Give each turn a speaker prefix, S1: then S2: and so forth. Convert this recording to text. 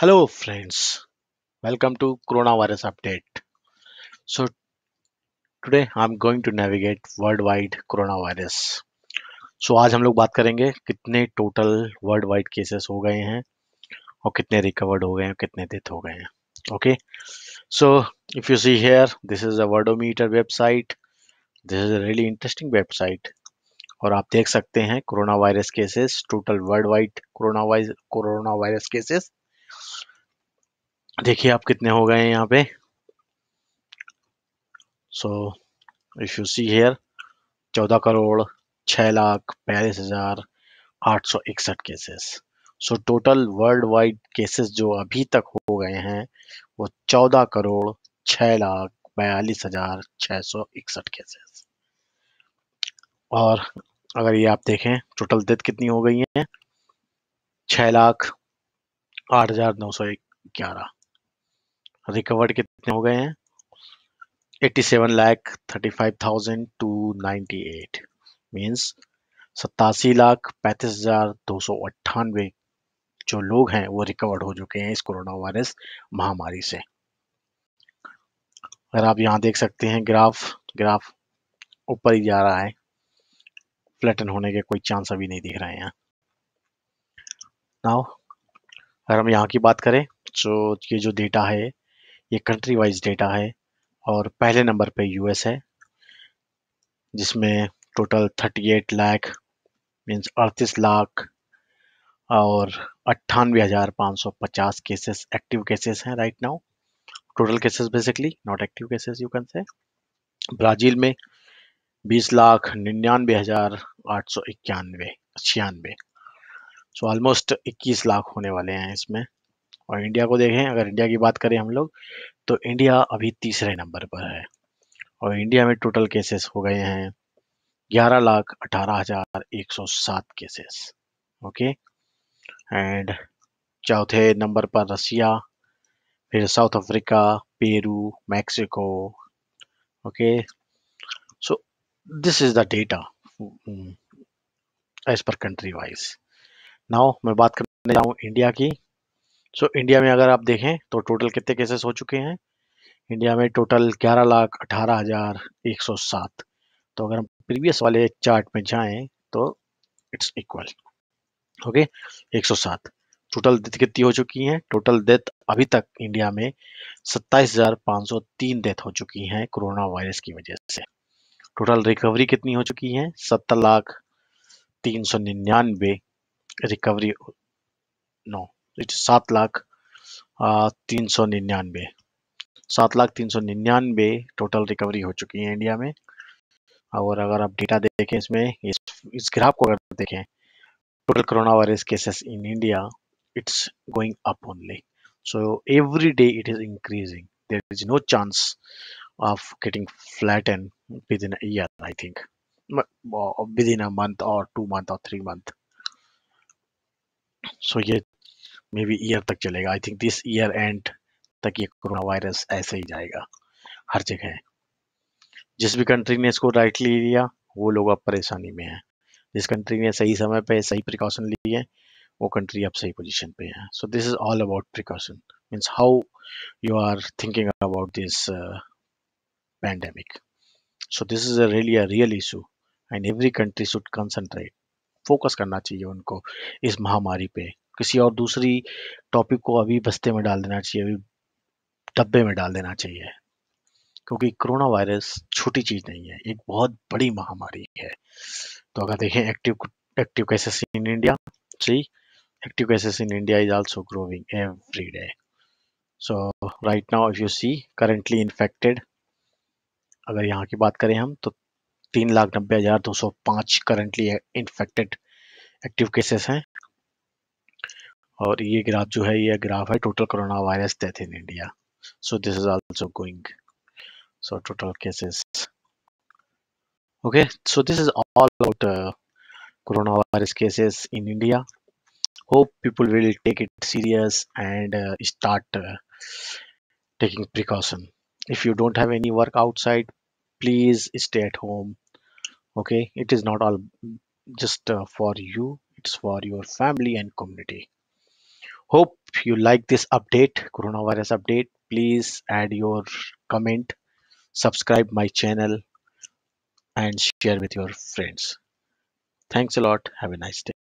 S1: hello friends welcome to hello virus update so today I am going to navigate world wide corona virus so आज हम लोग बात करेंगे कितने total world wide cases हो गए हैं और कितने रिकवर्ड हो गए हैं कितने डेथ हो गए हैं okay so if you see here this is a worldometer website this is a really interesting website और आप देख सकते हैं corona virus cases total world wide corona virus cases देखिए आप कितने हो गए हैं यहाँ पे so if you see here चौदह करोड़ छः लाख पैंतीस हज़ार आठ सौ इकसठ cases so total world wide cases जो अभी तक हो गए हैं वो चौदह करोड़ छः लाख बयालीस हज़ार छः सौ इकसठ केसेस और अगर ये आप देखें टोटल डेथ कितनी हो गई है छः लाख आठ हजार नौ सौ ग्यारह रिकवर्ड कितने हो गए हैं 87 seven lakh thirty two ninety सत्तासी लाख पैंतीस हजार दो सौ अट्ठानवे जो लोग हैं वो रिकवर्ड हो चुके हैं इस कोरोना वायरस महामारी से अगर आप यहाँ देख सकते हैं ग्राफ ग्राफ ऊपर ही जा रहा है फ्लैटन होने के कोई चांस अभी नहीं दिख रहे हैं नाउ अगर हम यहाँ की बात करें तो ये जो डेटा है ये कंट्री वाइज डेटा है और पहले नंबर पे यूएस है जिसमें टोटल 38 लाख मीन्स अड़तीस लाख और अट्ठानवे हज़ार पाँच सौ पचास केसेस एक्टिव केसेस हैं right now total cases basically not active cases you can say Brazil में बीस लाख निन्यानवे हज़ार आठ सौ इक्यानवे छियानवे सो ऑलमोस्ट 21 लाख होने वाले हैं इसमें और इंडिया को देखें अगर इंडिया की बात करें हम लोग तो इंडिया अभी तीसरे नंबर पर है और इंडिया में टोटल केसेस हो गए हैं ग्यारह लाख अठारह हजार एक सौ सात केसेस ओके एंड चौथे नंबर पर रसिया फिर South Africa Peru Mexico okay so this is the data as per country wise now मैं बात करने जा रहा हूँ इंडिया की सो so, इंडिया में अगर आप देखें तो टोटल कितने केसेस हो चुके हैं इंडिया में टोटल ग्यारह लाख अठारह हज़ार एक सौ सात तो अगर हम प्रीवियस वाले चार्ट में जाएं तो इट्स इक्वल ओके एक सौ सात टोटल डेथ कितनी हो चुकी हैं टोटल डेथ अभी तक इंडिया में सत्ताईस हज़ार पाँच सौ तीन डेथ हो चुकी हैं कोरोना वायरस की वजह से टोटल रिकवरी कितनी हो चुकी है सत्तर लाख तीन सौ निन्यानवे रिकवरी नो इट सात लाख तीन सौ निन्यानबे सात लाख तीन सौ निन्यानवे टोटल रिकवरी हो चुकी है इंडिया में और अगर आप डेटा देखें इसमें इस इस ग्राफ को अगर देखें total corona virus cases in India it's going up only so every day it is increasing there is no chance of getting flat and within year I think within a month और two month और three month so ये may be year तक चलेगा I think this year end तक ये corona virus ऐसे ही जाएगा हर जगह जिस भी कंट्री ने इसको राइटली लिया वो लोग अब परेशानी में हैं जिस कंट्री ने सही समय पे सही प्रिकॉशन ली है वो कंट्री अब सही पोजीशन पे है so this is all about precaution means how you are thinking about this pandemic so this is a really a real issue and every country should concentrate focus करना चाहिए उनको इस महामारी पे किसी और दूसरी टॉपिक को अभी बस्ते में डाल देना चाहिए अभी डब्बे में डाल देना चाहिए क्योंकि कोरोना वायरस छोटी चीज़ नहीं है एक बहुत बड़ी महामारी है तो अगर देखें active active cases in India see active cases in India is also growing every day so right now if you see currently infected अगर यहाँ की बात करें हम तो तीन लाख नब्बे हजार दो सौ पांच करंटली इन्फेक्टेड एक्टिव केसेस हैं और ये ग्राफ जो है ये ग्राफ है total corona virus death in India so this is also going so total cases okay so this is all about corona virus cases in India hope people will take it serious and start taking precaution if you don't have any work outside please stay at home okay it is not all just uh, for you it's for your family and community hope you like this update coronavirus update please add your comment subscribe my channel and share with your friends thanks a lot have a nice day